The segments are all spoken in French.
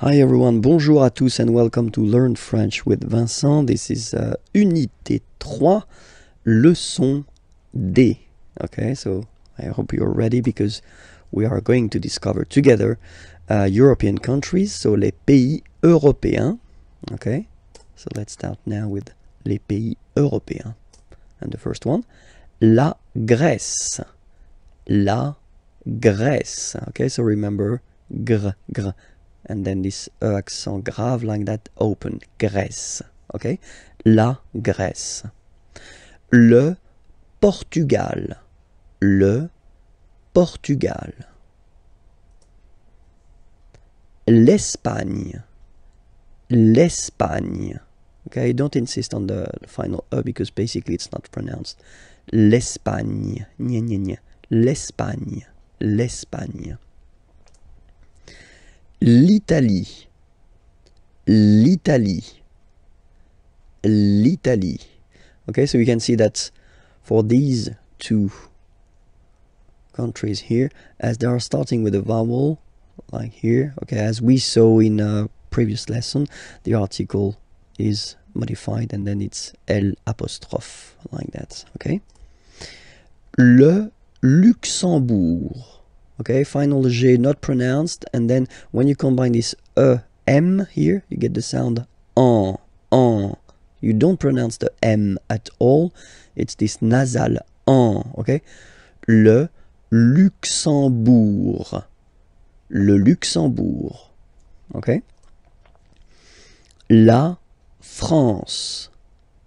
Hi everyone, bonjour à tous and welcome to Learn French with Vincent. This is uh, Unité 3, Leçon D. Okay, so I hope you're ready because we are going to discover together uh, European countries, so les pays européens. Okay, so let's start now with les pays européens. And the first one, la Grèce. La Grèce. Okay, so remember, gr, gr. and then this accent grave like that, open, Grèce, okay? La Grèce. Le Portugal, le Portugal. L'Espagne, l'Espagne. Okay, don't insist on the, final E because basically it's not pronounced. L'Espagne, l'Espagne, l'Espagne. l'Italie, l'Italie, l'Italie. Okay, so we can see that for these two countries here, as they are starting with a vowel, like here, okay, as we saw in a previous lesson, the article is modified and then it's L apostrophe, like that, okay? Le Luxembourg. okay final G not pronounced and then when you combine this E M here you get the sound en en you don't pronounce the M at all it's this nasal en okay le Luxembourg le Luxembourg okay la France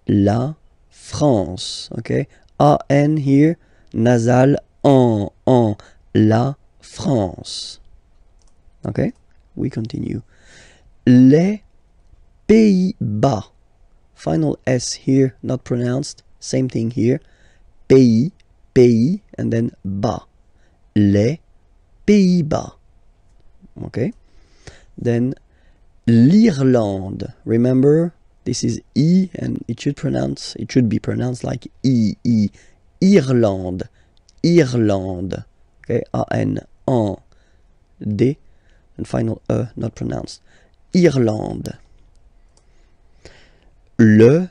la France okay A N here nasal en en la France. OK? We continue. Les Pays-Bas. Final S here, not pronounced. Same thing here. Pays, pays, and then bas. Les Pays-Bas. OK? Then l'Irlande. Remember, this is E and it should pronounce, it should be pronounced like E, E. Irlande. Irlande. Okay? A-N, en D, and final E not pronounced, Irlande. Le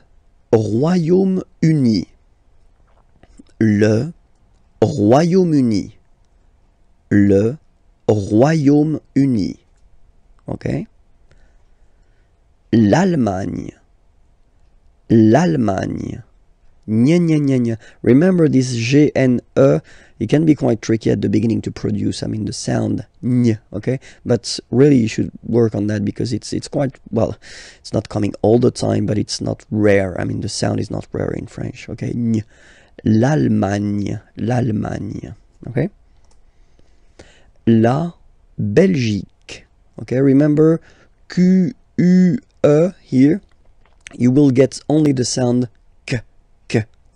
Royaume-Uni. Le Royaume-Uni. Le Royaume-Uni. OK L'Allemagne. L'Allemagne. Nya, nya, nya, nya. Remember this G and E, it can be quite tricky at the beginning to produce, I mean, the sound ny, okay? But really you should work on that because it's it's quite, well, it's not coming all the time, but it's not rare. I mean, the sound is not rare in French, okay? Ny. L'Allemagne, l'Allemagne, okay? La Belgique, okay? Remember Q, U, E here. You will get only the sound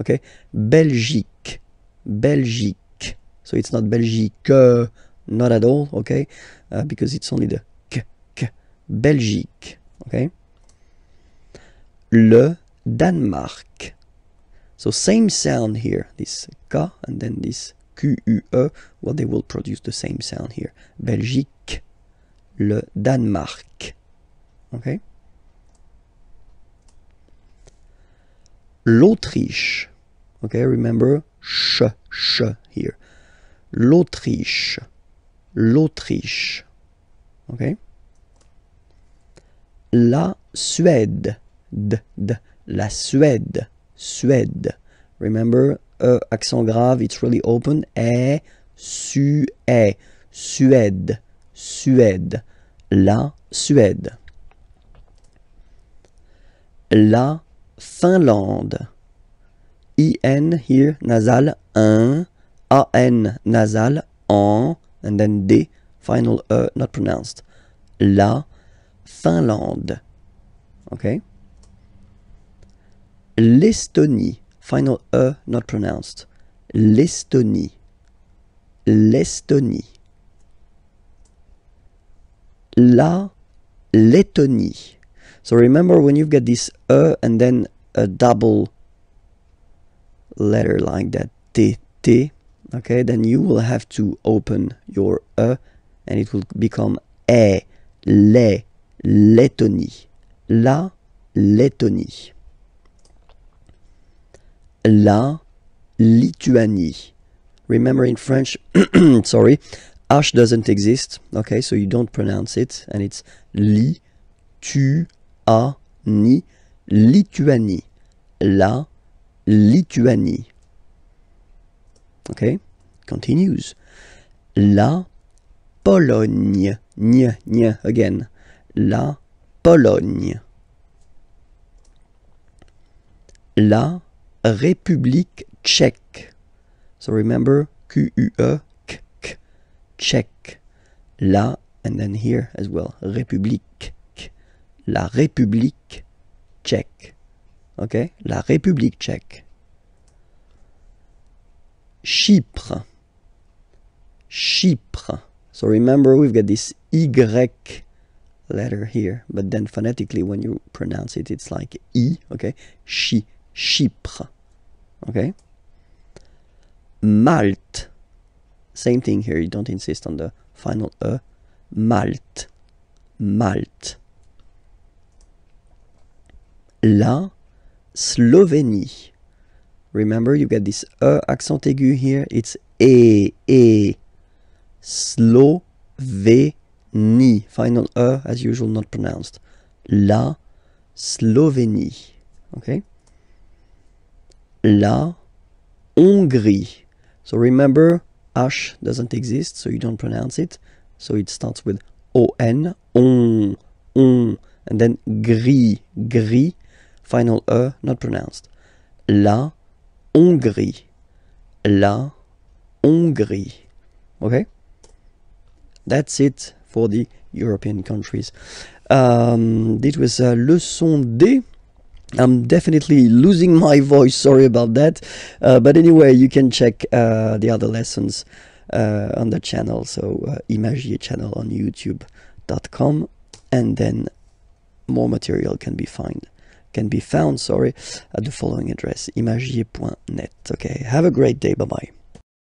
Okay, Belgique, Belgique. So it's not Belgique, uh, not at all. Okay, uh, because it's only the k, k, Belgique. Okay, le Danemark. So same sound here, this k and then this QUE, well, they will produce the same sound here. Belgique, le Danemark. Okay? l'Autriche. Okay, remember, ch, here. L'Autriche. L'Autriche. OK. La Suède. D, d, la Suède. Suède. Remember, e, accent grave, it's really open. E, su, e. Suède. Suède. La Suède. La Finlande. IN here nasal un, AN nasal en, and then D, final E not pronounced. La Finlande. Okay? L'Estonie, final E not pronounced. L'Estonie. L'Estonie. La Lettonie. So remember when you've got this uh and then a double letter like that, t, t, okay, then you will have to open your uh and it will become e, le, Lettonie, la Lettonie, la Lituanie. Remember in French, sorry, H doesn't exist, okay, so you don't pronounce it, and it's li, tu, A, ni, Lituanie. La Lituanie. OK Continues. La Pologne. again. La Pologne. La République tchèque. So remember, Q-U-E, tchèque. La, and then here as well, République la République tchèque. OK La République tchèque. Chypre. Chypre. So remember, we've got this Y letter here, but then phonetically, when you pronounce it, it's like I, OK? Chypre, OK? Malte. Same thing here, you don't insist on the final E. Malte. Malte la Slovénie. Remember, you get this E accent aigu here. It's E, E. Slovénie. Final E, as usual, not pronounced. La Slovénie. Okay? La Hongrie. So remember, H doesn't exist, so you don't pronounce it. So it starts with O-N, on, on, and then gris, gris. final E, not pronounced. La Hongrie. La Hongrie. Okay? That's it for the European countries. Um, this was uh, Leçon D. I'm definitely losing my voice, sorry about that. Uh, but anyway, you can check uh, the other lessons uh, on the channel. So, uh, Imagier channel on youtube.com, and then more material can be found can be found, sorry, at the following address, imagier.net. Okay, have a great day. Bye bye.